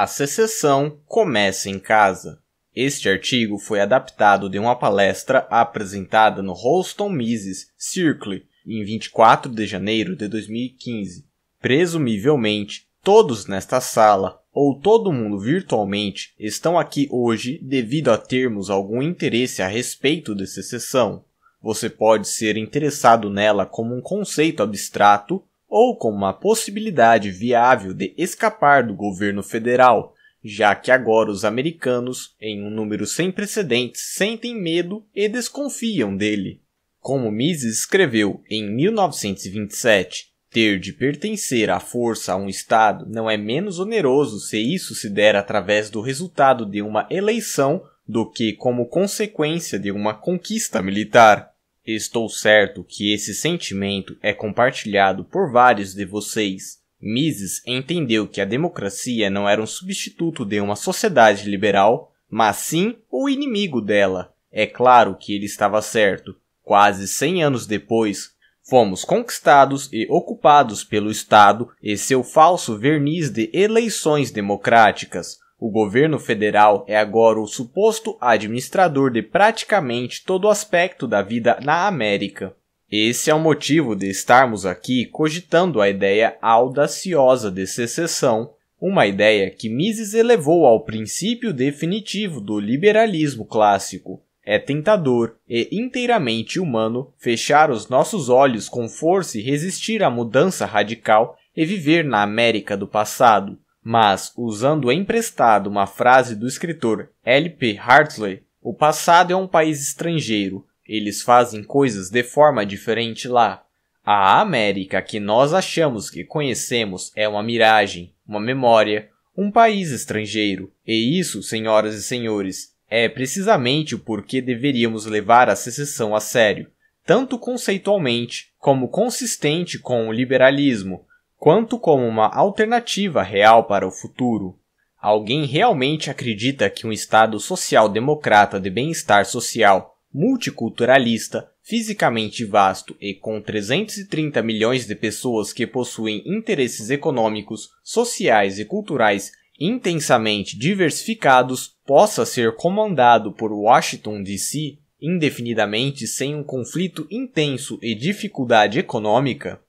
A secessão começa em casa. Este artigo foi adaptado de uma palestra apresentada no Holston Mises Circle em 24 de janeiro de 2015. Presumivelmente, todos nesta sala, ou todo mundo virtualmente, estão aqui hoje devido a termos algum interesse a respeito de secessão. Você pode ser interessado nela como um conceito abstrato ou como uma possibilidade viável de escapar do governo federal, já que agora os americanos, em um número sem precedentes, sentem medo e desconfiam dele. Como Mises escreveu em 1927, ter de pertencer à força a um Estado não é menos oneroso se isso se der através do resultado de uma eleição do que como consequência de uma conquista militar. Estou certo que esse sentimento é compartilhado por vários de vocês. Mises entendeu que a democracia não era um substituto de uma sociedade liberal, mas sim o inimigo dela. É claro que ele estava certo. Quase 100 anos depois, fomos conquistados e ocupados pelo Estado e seu falso verniz de eleições democráticas. O governo federal é agora o suposto administrador de praticamente todo o aspecto da vida na América. Esse é o motivo de estarmos aqui cogitando a ideia audaciosa de secessão, uma ideia que Mises elevou ao princípio definitivo do liberalismo clássico. É tentador e inteiramente humano fechar os nossos olhos com força e resistir à mudança radical e viver na América do passado. Mas, usando emprestado uma frase do escritor L.P. Hartley, o passado é um país estrangeiro, eles fazem coisas de forma diferente lá. A América que nós achamos que conhecemos é uma miragem, uma memória, um país estrangeiro. E isso, senhoras e senhores, é precisamente o porquê deveríamos levar a secessão a sério, tanto conceitualmente como consistente com o liberalismo, quanto como uma alternativa real para o futuro. Alguém realmente acredita que um Estado social-democrata de bem-estar social, multiculturalista, fisicamente vasto e com 330 milhões de pessoas que possuem interesses econômicos, sociais e culturais intensamente diversificados, possa ser comandado por Washington DC indefinidamente sem um conflito intenso e dificuldade econômica?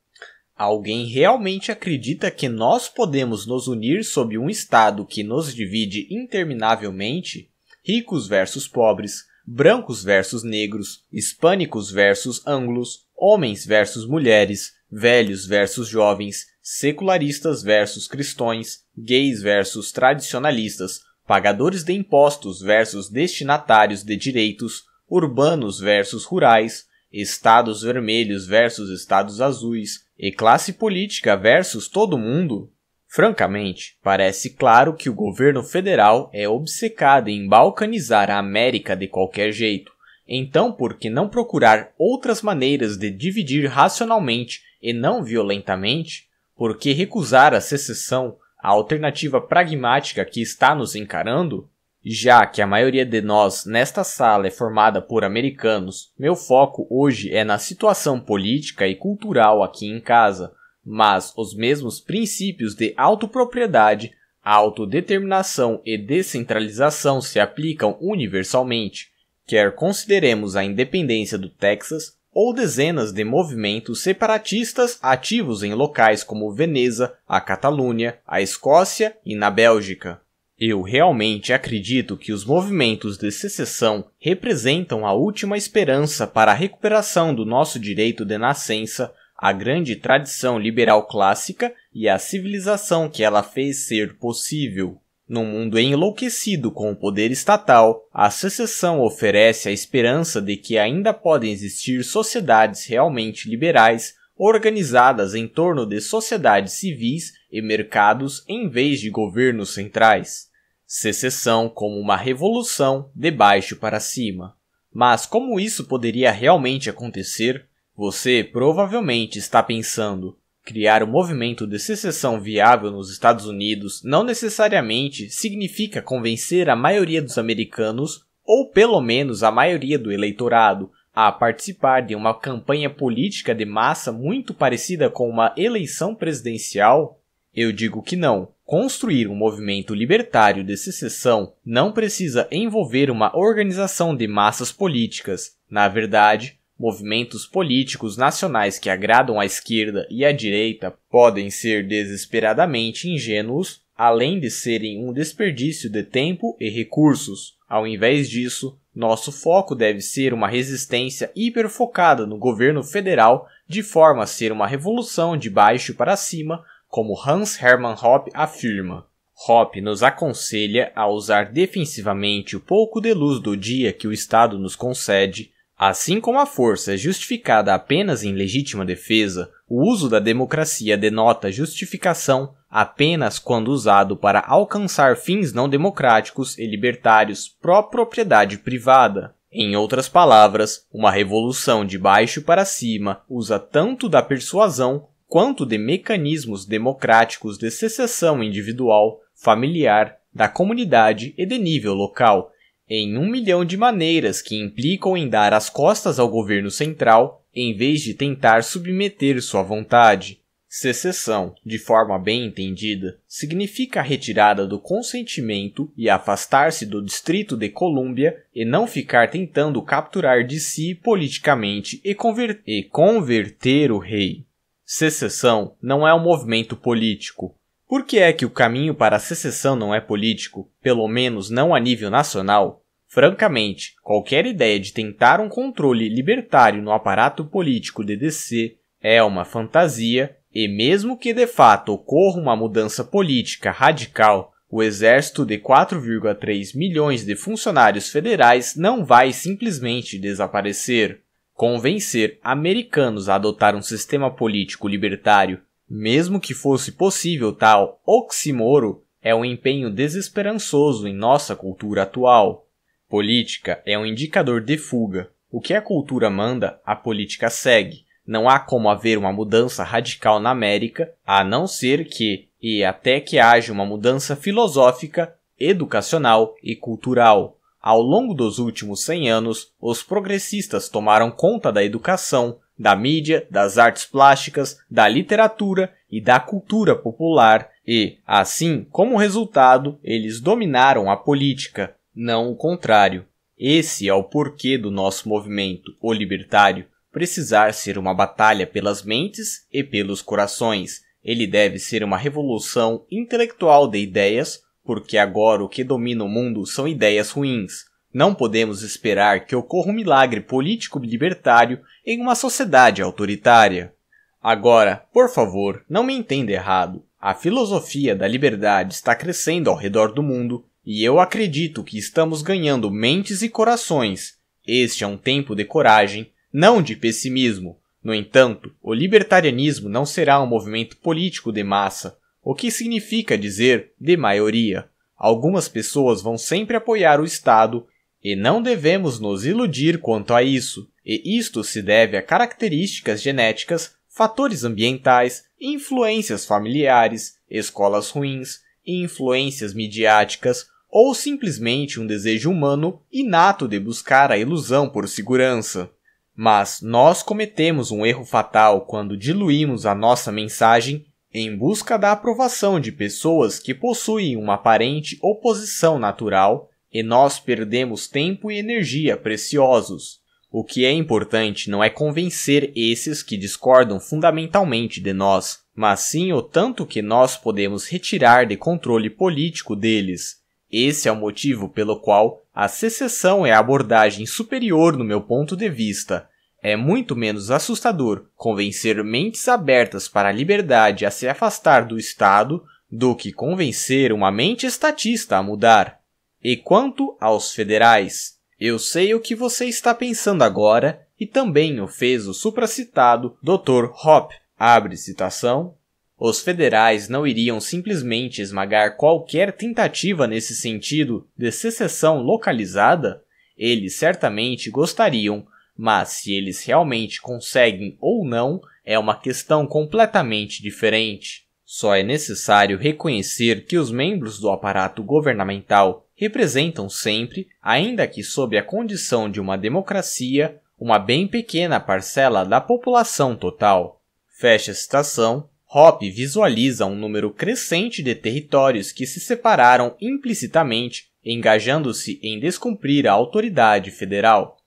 Alguém realmente acredita que nós podemos nos unir sob um Estado que nos divide interminavelmente? Ricos versus pobres, brancos versus negros, hispânicos versus anglos, homens versus mulheres, velhos versus jovens, secularistas versus cristões, gays versus tradicionalistas, pagadores de impostos versus destinatários de direitos, urbanos versus rurais, estados vermelhos versus estados azuis e classe política versus todo mundo? Francamente, parece claro que o governo federal é obcecado em balcanizar a América de qualquer jeito. Então, por que não procurar outras maneiras de dividir racionalmente e não violentamente? Por que recusar a secessão, a alternativa pragmática que está nos encarando? Já que a maioria de nós nesta sala é formada por americanos, meu foco hoje é na situação política e cultural aqui em casa, mas os mesmos princípios de autopropriedade, autodeterminação e descentralização se aplicam universalmente, quer consideremos a independência do Texas ou dezenas de movimentos separatistas ativos em locais como Veneza, a Catalunha, a Escócia e na Bélgica. Eu realmente acredito que os movimentos de secessão representam a última esperança para a recuperação do nosso direito de nascença, a grande tradição liberal clássica e a civilização que ela fez ser possível. Num mundo enlouquecido com o poder estatal, a secessão oferece a esperança de que ainda podem existir sociedades realmente liberais organizadas em torno de sociedades civis e mercados em vez de governos centrais secessão como uma revolução de baixo para cima. Mas como isso poderia realmente acontecer? Você provavelmente está pensando: criar um movimento de secessão viável nos Estados Unidos não necessariamente significa convencer a maioria dos americanos, ou pelo menos a maioria do eleitorado, a participar de uma campanha política de massa muito parecida com uma eleição presidencial? Eu digo que não. Construir um movimento libertário de secessão não precisa envolver uma organização de massas políticas. Na verdade, movimentos políticos nacionais que agradam à esquerda e à direita podem ser desesperadamente ingênuos, além de serem um desperdício de tempo e recursos. Ao invés disso, nosso foco deve ser uma resistência hiperfocada no governo federal, de forma a ser uma revolução de baixo para cima como Hans Hermann Hoppe afirma, Hoppe nos aconselha a usar defensivamente o pouco de luz do dia que o Estado nos concede, assim como a força é justificada apenas em legítima defesa, o uso da democracia denota justificação apenas quando usado para alcançar fins não democráticos e libertários pró-propriedade privada. Em outras palavras, uma revolução de baixo para cima usa tanto da persuasão quanto de mecanismos democráticos de secessão individual, familiar, da comunidade e de nível local, em um milhão de maneiras que implicam em dar as costas ao governo central em vez de tentar submeter sua vontade. Secessão, de forma bem entendida, significa a retirada do consentimento e afastar-se do Distrito de Colômbia e não ficar tentando capturar de si politicamente e, conver e converter o rei. Secessão não é um movimento político. Por que é que o caminho para a secessão não é político, pelo menos não a nível nacional? Francamente, qualquer ideia de tentar um controle libertário no aparato político de DC é uma fantasia, e mesmo que de fato ocorra uma mudança política radical, o exército de 4,3 milhões de funcionários federais não vai simplesmente desaparecer. Convencer americanos a adotar um sistema político libertário, mesmo que fosse possível tal oximoro, é um empenho desesperançoso em nossa cultura atual. Política é um indicador de fuga. O que a cultura manda, a política segue. Não há como haver uma mudança radical na América, a não ser que, e até que haja uma mudança filosófica, educacional e cultural. Ao longo dos últimos 100 anos, os progressistas tomaram conta da educação, da mídia, das artes plásticas, da literatura e da cultura popular, e, assim, como resultado, eles dominaram a política, não o contrário. Esse é o porquê do nosso movimento, o libertário, precisar ser uma batalha pelas mentes e pelos corações. Ele deve ser uma revolução intelectual de ideias, porque agora o que domina o mundo são ideias ruins. Não podemos esperar que ocorra um milagre político libertário em uma sociedade autoritária. Agora, por favor, não me entenda errado. A filosofia da liberdade está crescendo ao redor do mundo e eu acredito que estamos ganhando mentes e corações. Este é um tempo de coragem, não de pessimismo. No entanto, o libertarianismo não será um movimento político de massa, o que significa dizer de maioria. Algumas pessoas vão sempre apoiar o Estado e não devemos nos iludir quanto a isso, e isto se deve a características genéticas, fatores ambientais, influências familiares, escolas ruins, influências midiáticas ou simplesmente um desejo humano inato de buscar a ilusão por segurança. Mas nós cometemos um erro fatal quando diluímos a nossa mensagem em busca da aprovação de pessoas que possuem uma aparente oposição natural, e nós perdemos tempo e energia preciosos. O que é importante não é convencer esses que discordam fundamentalmente de nós, mas sim o tanto que nós podemos retirar de controle político deles. Esse é o motivo pelo qual a secessão é a abordagem superior no meu ponto de vista, é muito menos assustador convencer mentes abertas para a liberdade a se afastar do Estado do que convencer uma mente estatista a mudar. E quanto aos federais, eu sei o que você está pensando agora e também o fez o supracitado Dr. Hop. Abre citação. Os federais não iriam simplesmente esmagar qualquer tentativa nesse sentido de secessão localizada? Eles certamente gostariam mas se eles realmente conseguem ou não é uma questão completamente diferente. Só é necessário reconhecer que os membros do aparato governamental representam sempre, ainda que sob a condição de uma democracia, uma bem pequena parcela da população total. Fecha a citação. Hoppe visualiza um número crescente de territórios que se separaram implicitamente, engajando-se em descumprir a autoridade federal.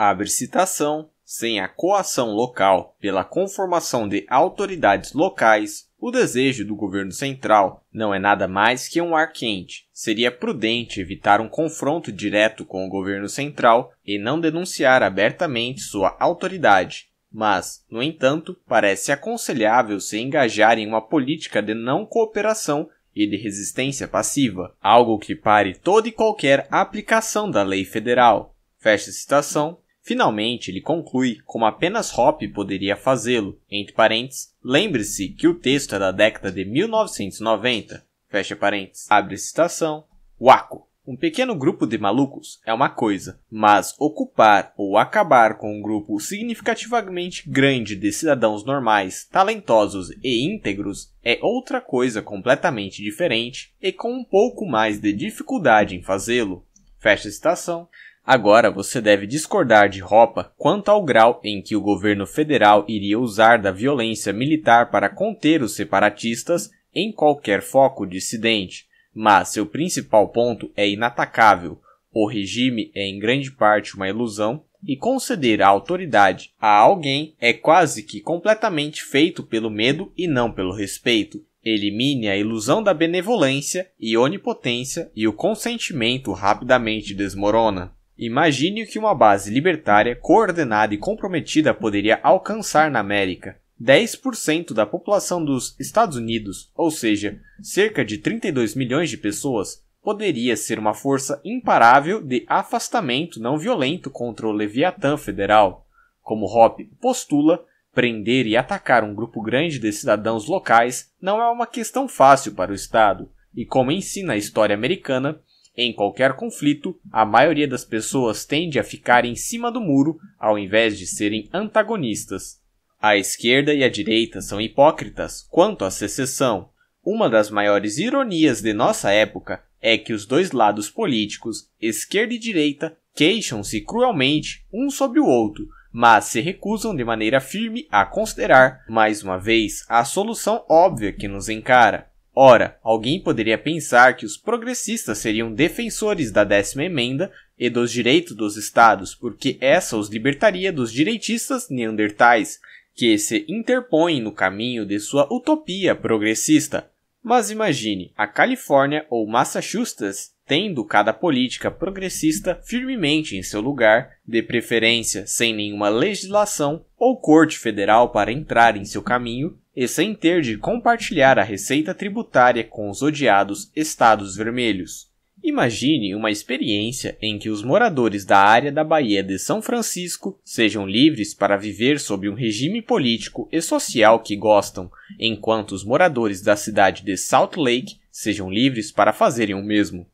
Abre citação. Sem a coação local pela conformação de autoridades locais, o desejo do governo central não é nada mais que um ar quente. Seria prudente evitar um confronto direto com o governo central e não denunciar abertamente sua autoridade. Mas, no entanto, parece aconselhável se engajar em uma política de não cooperação e de resistência passiva, algo que pare toda e qualquer aplicação da lei federal. Fecha citação, Finalmente, ele conclui como apenas Hoppe poderia fazê-lo. Entre parênteses, lembre-se que o texto é da década de 1990. Fecha parênteses. Abre citação. Waco. Um pequeno grupo de malucos é uma coisa, mas ocupar ou acabar com um grupo significativamente grande de cidadãos normais, talentosos e íntegros é outra coisa completamente diferente e com um pouco mais de dificuldade em fazê-lo. Fecha citação. Agora você deve discordar de Ropa quanto ao grau em que o governo federal iria usar da violência militar para conter os separatistas em qualquer foco dissidente, mas seu principal ponto é inatacável. O regime é em grande parte uma ilusão e conceder a autoridade a alguém é quase que completamente feito pelo medo e não pelo respeito. Elimine a ilusão da benevolência e onipotência e o consentimento rapidamente desmorona. Imagine o que uma base libertária, coordenada e comprometida poderia alcançar na América. 10% da população dos Estados Unidos, ou seja, cerca de 32 milhões de pessoas, poderia ser uma força imparável de afastamento não violento contra o Leviatã federal. Como Hoppe postula, prender e atacar um grupo grande de cidadãos locais não é uma questão fácil para o Estado, e como ensina a história americana, em qualquer conflito, a maioria das pessoas tende a ficar em cima do muro ao invés de serem antagonistas. A esquerda e a direita são hipócritas quanto à secessão. Uma das maiores ironias de nossa época é que os dois lados políticos, esquerda e direita, queixam-se cruelmente um sobre o outro, mas se recusam de maneira firme a considerar, mais uma vez, a solução óbvia que nos encara. Ora, alguém poderia pensar que os progressistas seriam defensores da décima emenda e dos direitos dos estados, porque essa os libertaria dos direitistas neandertais, que se interpõem no caminho de sua utopia progressista. Mas imagine a Califórnia ou Massachusetts tendo cada política progressista firmemente em seu lugar, de preferência sem nenhuma legislação ou corte federal para entrar em seu caminho, e sem ter de compartilhar a receita tributária com os odiados Estados Vermelhos. Imagine uma experiência em que os moradores da área da Bahia de São Francisco sejam livres para viver sob um regime político e social que gostam, enquanto os moradores da cidade de Salt Lake sejam livres para fazerem o mesmo.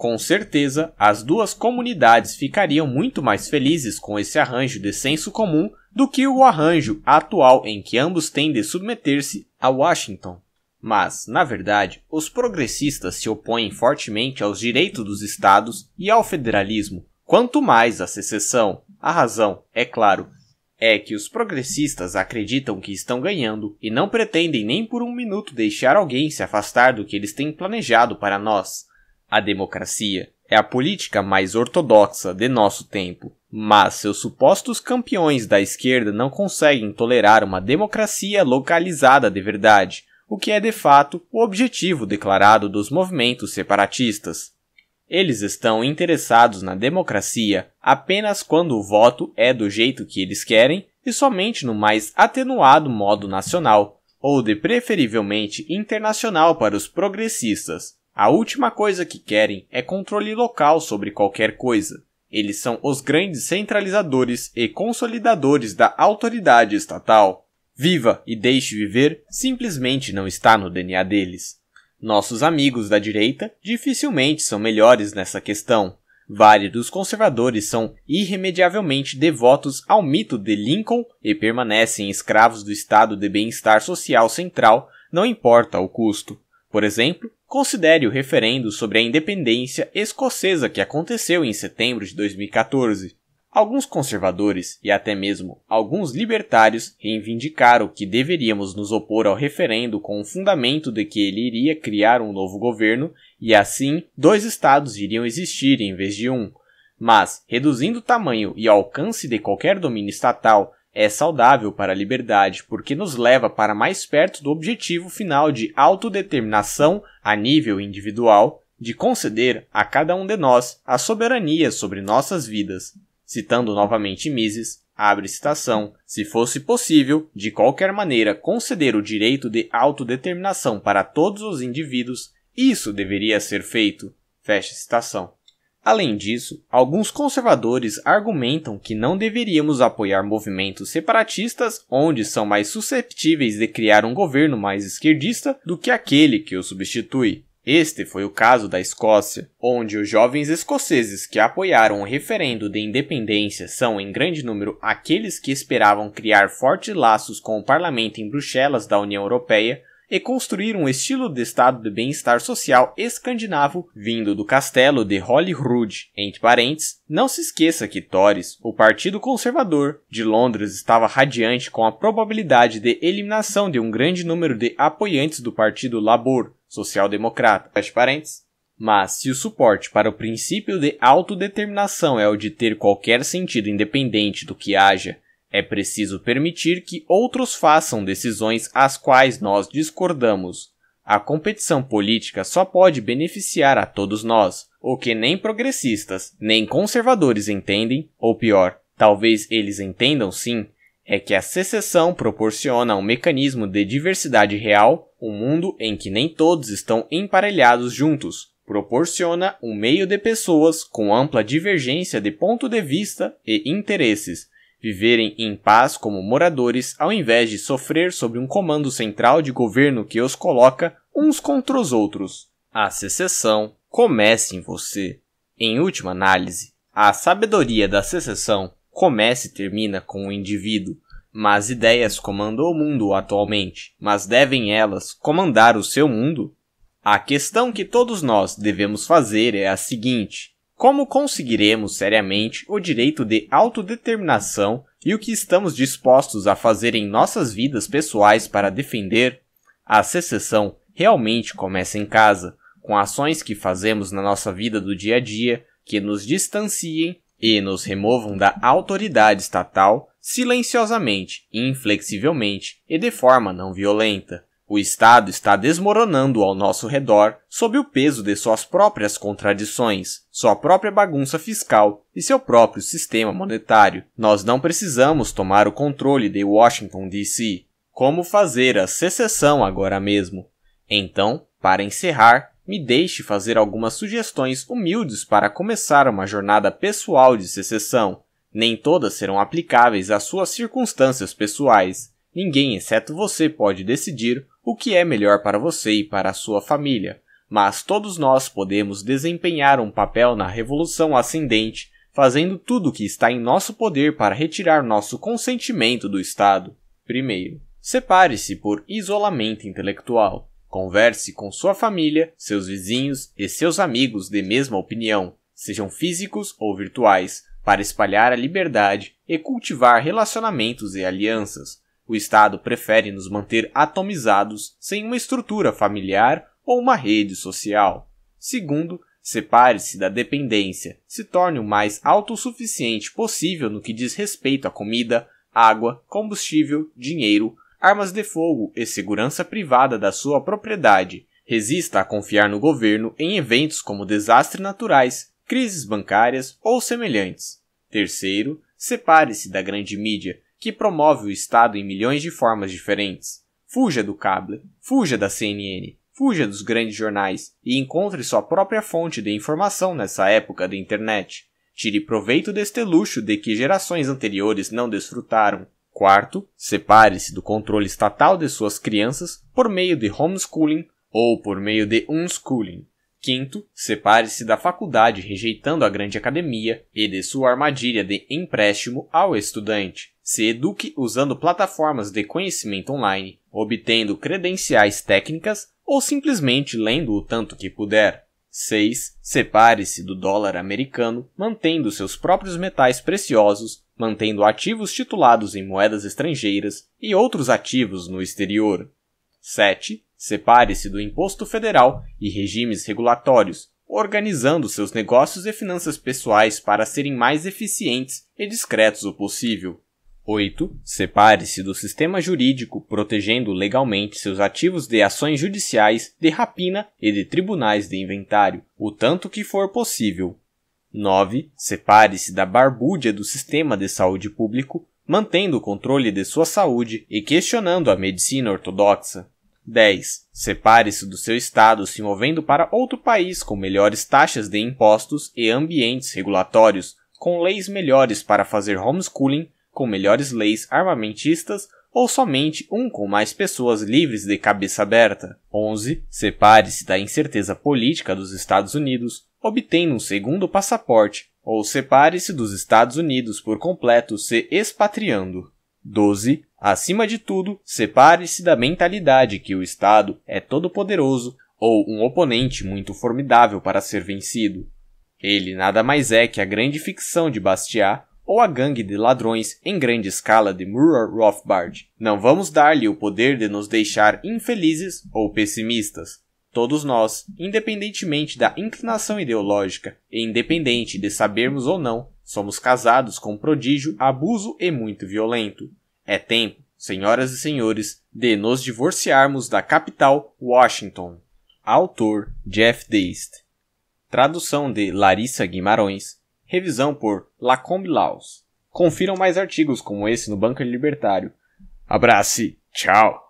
Com certeza, as duas comunidades ficariam muito mais felizes com esse arranjo de senso comum do que o arranjo atual em que ambos têm de submeter-se a Washington. Mas, na verdade, os progressistas se opõem fortemente aos direitos dos estados e ao federalismo, quanto mais à secessão. A razão, é claro, é que os progressistas acreditam que estão ganhando e não pretendem nem por um minuto deixar alguém se afastar do que eles têm planejado para nós. A democracia é a política mais ortodoxa de nosso tempo, mas seus supostos campeões da esquerda não conseguem tolerar uma democracia localizada de verdade, o que é de fato o objetivo declarado dos movimentos separatistas. Eles estão interessados na democracia apenas quando o voto é do jeito que eles querem e somente no mais atenuado modo nacional, ou de preferivelmente internacional para os progressistas, a última coisa que querem é controle local sobre qualquer coisa. Eles são os grandes centralizadores e consolidadores da autoridade estatal. Viva e deixe viver simplesmente não está no DNA deles. Nossos amigos da direita dificilmente são melhores nessa questão. Vários conservadores são irremediavelmente devotos ao mito de Lincoln e permanecem escravos do estado de bem-estar social central, não importa o custo. Por exemplo, Considere o referendo sobre a independência escocesa que aconteceu em setembro de 2014. Alguns conservadores e até mesmo alguns libertários reivindicaram que deveríamos nos opor ao referendo com o fundamento de que ele iria criar um novo governo e assim dois estados iriam existir em vez de um. Mas, reduzindo o tamanho e alcance de qualquer domínio estatal é saudável para a liberdade porque nos leva para mais perto do objetivo final de autodeterminação a nível individual, de conceder a cada um de nós a soberania sobre nossas vidas. Citando novamente Mises, abre citação, se fosse possível, de qualquer maneira, conceder o direito de autodeterminação para todos os indivíduos, isso deveria ser feito. Fecha citação. Além disso, alguns conservadores argumentam que não deveríamos apoiar movimentos separatistas onde são mais susceptíveis de criar um governo mais esquerdista do que aquele que o substitui. Este foi o caso da Escócia, onde os jovens escoceses que apoiaram o referendo de independência são, em grande número, aqueles que esperavam criar fortes laços com o parlamento em Bruxelas da União Europeia, e construir um estilo de estado de bem-estar social escandinavo vindo do castelo de Holyrood. Entre parênteses, não se esqueça que Tories, o Partido Conservador de Londres, estava radiante com a probabilidade de eliminação de um grande número de apoiantes do Partido Labor, social-democrata. parênteses. Mas, se o suporte para o princípio de autodeterminação é o de ter qualquer sentido independente do que haja é preciso permitir que outros façam decisões às quais nós discordamos. A competição política só pode beneficiar a todos nós, o que nem progressistas, nem conservadores entendem, ou pior, talvez eles entendam sim, é que a secessão proporciona um mecanismo de diversidade real, um mundo em que nem todos estão emparelhados juntos, proporciona um meio de pessoas com ampla divergência de ponto de vista e interesses, viverem em paz como moradores ao invés de sofrer sobre um comando central de governo que os coloca uns contra os outros. A secessão comece em você. Em última análise, a sabedoria da secessão começa e termina com o indivíduo, mas ideias comandam o mundo atualmente, mas devem elas comandar o seu mundo? A questão que todos nós devemos fazer é a seguinte: como conseguiremos seriamente o direito de autodeterminação e o que estamos dispostos a fazer em nossas vidas pessoais para defender? A secessão realmente começa em casa, com ações que fazemos na nossa vida do dia a dia que nos distanciem e nos removam da autoridade estatal silenciosamente, inflexivelmente e de forma não violenta. O Estado está desmoronando ao nosso redor sob o peso de suas próprias contradições, sua própria bagunça fiscal e seu próprio sistema monetário. Nós não precisamos tomar o controle de Washington DC. Como fazer a secessão agora mesmo? Então, para encerrar, me deixe fazer algumas sugestões humildes para começar uma jornada pessoal de secessão. Nem todas serão aplicáveis às suas circunstâncias pessoais Ninguém exceto você pode decidir o que é melhor para você e para a sua família, mas todos nós podemos desempenhar um papel na revolução ascendente, fazendo tudo o que está em nosso poder para retirar nosso consentimento do Estado. Primeiro, separe-se por isolamento intelectual. Converse com sua família, seus vizinhos e seus amigos de mesma opinião, sejam físicos ou virtuais, para espalhar a liberdade e cultivar relacionamentos e alianças. O Estado prefere nos manter atomizados sem uma estrutura familiar ou uma rede social. Segundo, separe-se da dependência, se torne o mais autossuficiente possível no que diz respeito à comida, água, combustível, dinheiro, armas de fogo e segurança privada da sua propriedade. Resista a confiar no governo em eventos como desastres naturais, crises bancárias ou semelhantes. Terceiro, separe-se da grande mídia que promove o Estado em milhões de formas diferentes. Fuja do cable, fuja da CNN, fuja dos grandes jornais e encontre sua própria fonte de informação nessa época da internet. Tire proveito deste luxo de que gerações anteriores não desfrutaram. Quarto, separe-se do controle estatal de suas crianças por meio de homeschooling ou por meio de unschooling. Quinto, separe-se da faculdade rejeitando a grande academia e de sua armadilha de empréstimo ao estudante. Se eduque usando plataformas de conhecimento online, obtendo credenciais técnicas ou simplesmente lendo o tanto que puder. 6. Separe-se do dólar americano, mantendo seus próprios metais preciosos, mantendo ativos titulados em moedas estrangeiras e outros ativos no exterior. 7. Separe-se do imposto federal e regimes regulatórios, organizando seus negócios e finanças pessoais para serem mais eficientes e discretos o possível. 8. Separe-se do sistema jurídico, protegendo legalmente seus ativos de ações judiciais, de rapina e de tribunais de inventário, o tanto que for possível. 9. Separe-se da barbúdia do sistema de saúde público, mantendo o controle de sua saúde e questionando a medicina ortodoxa. 10. Separe-se do seu estado se movendo para outro país com melhores taxas de impostos e ambientes regulatórios, com leis melhores para fazer homeschooling com melhores leis armamentistas ou somente um com mais pessoas livres de cabeça aberta. 11. Separe-se da incerteza política dos Estados Unidos, obtendo um segundo passaporte, ou separe-se dos Estados Unidos por completo se expatriando. 12. Acima de tudo, separe-se da mentalidade que o Estado é todo-poderoso ou um oponente muito formidável para ser vencido. Ele nada mais é que a grande ficção de Bastiat, ou a gangue de ladrões em grande escala de Murray Rothbard. Não vamos dar-lhe o poder de nos deixar infelizes ou pessimistas. Todos nós, independentemente da inclinação ideológica e independente de sabermos ou não, somos casados com prodígio, abuso e muito violento. É tempo, senhoras e senhores, de nos divorciarmos da capital, Washington. Autor Jeff Deist. Tradução de Larissa Guimarães revisão por Lacombe Laos. Confiram mais artigos como esse no Banco Libertário. Abraço e tchau!